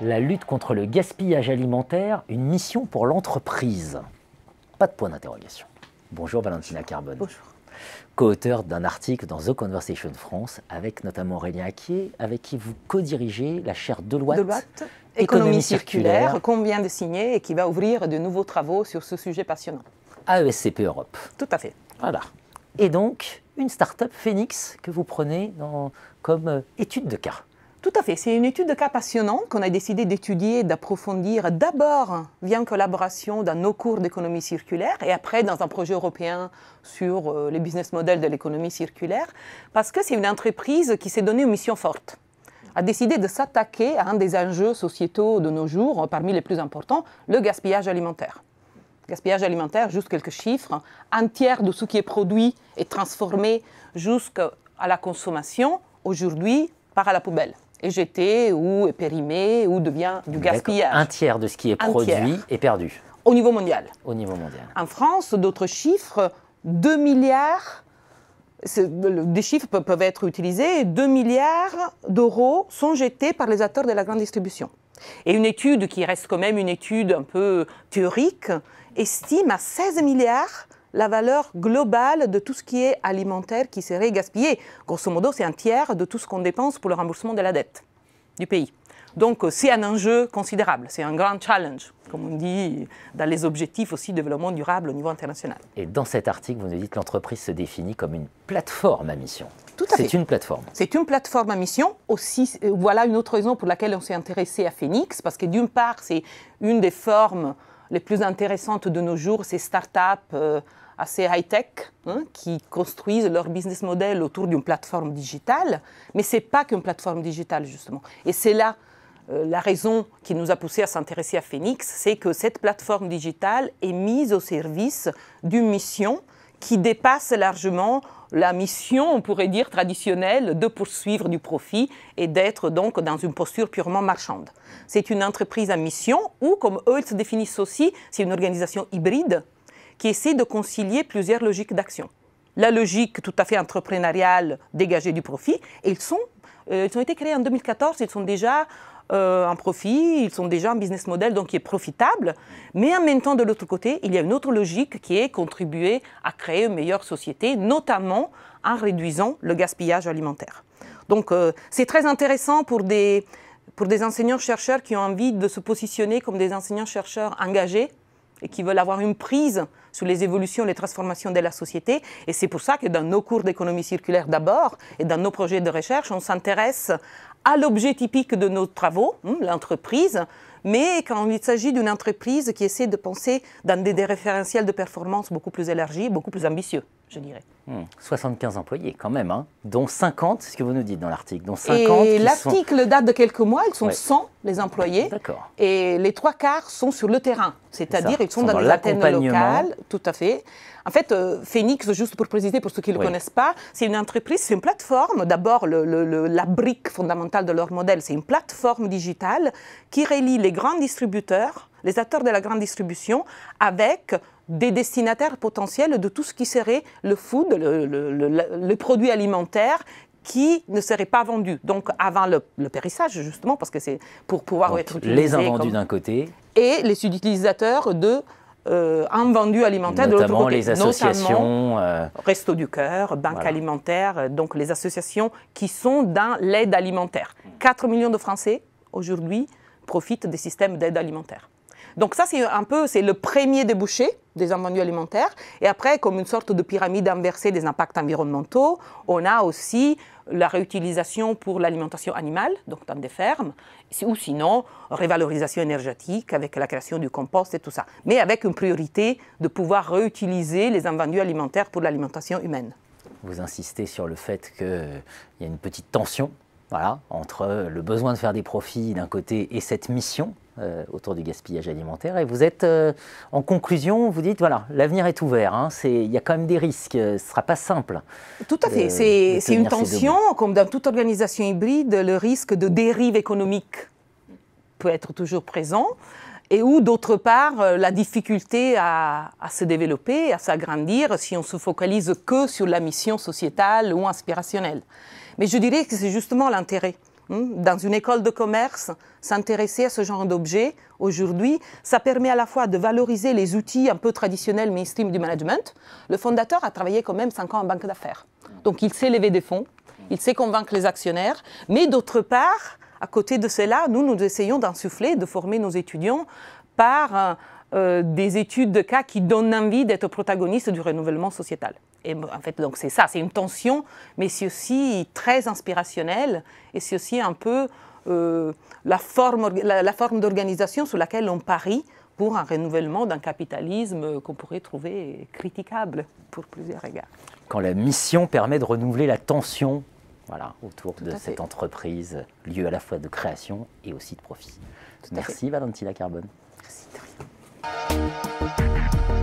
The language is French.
La lutte contre le gaspillage alimentaire, une mission pour l'entreprise. Pas de point d'interrogation. Bonjour Valentina Carbone. Bonjour. Co-auteur d'un article dans The Conversation France avec notamment Aurélien Acquier, avec qui vous co-dirigez la chaire Deloitte, économie, circulaire, combien qu'on vient de signer et qui va ouvrir de nouveaux travaux sur ce sujet passionnant. AESCP Europe. Tout à fait. Voilà. Et donc, une start-up Phoenix que vous prenez comme euh, étude de cas. Tout à fait. C'est une étude de cas passionnante qu'on a décidé d'étudier, d'approfondir d'abord via une collaboration dans nos cours d'économie circulaire et après dans un projet européen sur euh, les business models de l'économie circulaire, parce que c'est une entreprise qui s'est donnée une mission forte a décidé de s'attaquer à un des enjeux sociétaux de nos jours, euh, parmi les plus importants, le gaspillage alimentaire gaspillage alimentaire, juste quelques chiffres, un tiers de ce qui est produit et transformé jusqu'à la consommation, aujourd'hui, part à la poubelle Et jeté ou est périmé ou devient du gaspillage. Un tiers de ce qui est produit est perdu. Au niveau mondial. Au niveau mondial. En France, d'autres chiffres, 2 milliards, des chiffres peuvent être utilisés, 2 milliards d'euros sont jetés par les acteurs de la grande distribution. Et une étude qui reste quand même une étude un peu théorique, estime à 16 milliards la valeur globale de tout ce qui est alimentaire qui serait gaspillé. Grosso modo, c'est un tiers de tout ce qu'on dépense pour le remboursement de la dette du pays. Donc euh, c'est un enjeu considérable, c'est un grand challenge, comme on dit dans les objectifs aussi de développement durable au niveau international. Et dans cet article, vous nous dites que l'entreprise se définit comme une plateforme à mission. Tout à fait. C'est une plateforme. C'est une plateforme à mission. Aussi, euh, voilà une autre raison pour laquelle on s'est intéressé à Phoenix, parce que d'une part, c'est une des formes les plus intéressantes de nos jours, ces startups euh, assez high-tech hein, qui construisent leur business model autour d'une plateforme digitale, mais ce n'est pas qu'une plateforme digitale, justement. Et c'est là euh, la raison qui nous a poussés à s'intéresser à Phoenix, c'est que cette plateforme digitale est mise au service d'une mission qui dépasse largement la mission, on pourrait dire, traditionnelle de poursuivre du profit et d'être donc dans une posture purement marchande. C'est une entreprise à mission ou, comme eux ils se définissent aussi, c'est une organisation hybride qui essaie de concilier plusieurs logiques d'action. La logique tout à fait entrepreneuriale dégagée du profit, ils, sont, euh, ils ont été créés en 2014, ils sont déjà en euh, un profit, ils sont déjà un business model donc qui est profitable, mais en même temps de l'autre côté, il y a une autre logique qui est contribuer à créer une meilleure société, notamment en réduisant le gaspillage alimentaire. Donc euh, c'est très intéressant pour des, pour des enseignants-chercheurs qui ont envie de se positionner comme des enseignants-chercheurs engagés et qui veulent avoir une prise sur les évolutions, les transformations de la société. Et c'est pour ça que dans nos cours d'économie circulaire d'abord et dans nos projets de recherche, on s'intéresse à l'objet typique de nos travaux, hein, l'entreprise, mais quand il s'agit d'une entreprise qui essaie de penser dans des, référentiels de performance beaucoup plus élargis, beaucoup plus ambitieux je dirais. 75 hmm. employés quand même, hein, dont 50, c'est ce que vous nous dites dans l'article. Dont l'article date de quelques mois, ils sont 100 les employés. Et les trois quarts sont sur le terrain, c'est-à-dire ils sont, dans, les antennes locales, tout à fait. En fait, euh, Phoenix, juste pour préciser, pour ceux qui ne le connaissent pas, c'est une entreprise, c'est une plateforme. D'abord, la brique fondamentale de leur modèle, c'est une plateforme digitale qui relie les grands distributeurs les acteurs de la grande distribution avec des destinataires potentiels de tout ce qui serait le food, le, produit alimentaire qui ne serait pas vendu. Donc avant le, périssage, justement, parce que c'est pour pouvoir être utilisé. Les invendus d'un côté. Et les utilisateurs de euh, invendus alimentaires de l'autre côté. les associations. Euh, Resto du Cœur, Banque Alimentaire, donc les associations qui sont dans l'aide alimentaire. 4 millions de Français, aujourd'hui, profitent des systèmes d'aide alimentaire. Donc ça, c'est un peu, c'est le premier débouché des invendus alimentaires. Et après, comme une sorte de pyramide inversée des impacts environnementaux, on a aussi la réutilisation pour l'alimentation animale, donc dans des fermes, ou sinon révalorisation énergétique avec la création du compost et tout ça. Mais avec une priorité de pouvoir réutiliser les invendus alimentaires pour l'alimentation humaine. Vous insistez sur le fait qu'il y a une petite tension entre le besoin de faire des profits d'un côté et cette mission euh, autour du gaspillage alimentaire. Et vous êtes euh, en conclusion, vous dites voilà, l'avenir est ouvert. Hein. Il y a quand même des risques. Euh, ce ne sera pas simple. Tout à fait. C'est une tension, comme dans toute organisation hybride, le risque de dérive économique peut être toujours présent et où, d'autre part, la difficulté à, à se développer, à s'agrandir si on se focalise que sur la mission sociétale ou inspirationnelle. Mais je dirais que c'est justement l'intérêt. Hein, dans une école de commerce, s'intéresser à ce genre d'objets aujourd'hui, ça permet à la fois de valoriser les outils un peu traditionnels mais mainstream du management. Le fondateur a travaillé quand même 5 ans en banque d'affaires. Donc il sait lever des fonds, il sait convaincre les actionnaires, mais d'autre part, à côté de cela, nous, nous essayons d'insuffler, de former nos étudiants par euh, des études de cas qui donnent envie d'être protagoniste du renouvellement sociétal. Et en fait, donc c'est ça, c'est une tension, mais c'est aussi très inspirationnel et c'est aussi un peu euh, la forme, la, forme d'organisation sous laquelle on parie pour un renouvellement d'un capitalisme qu'on pourrait trouver critiquable pour plusieurs égards. Quand la mission permet de renouveler la tension voilà, autour de cette entreprise, lieu à la fois de création et aussi de profit. Merci Valentina Carbone. Merci. Música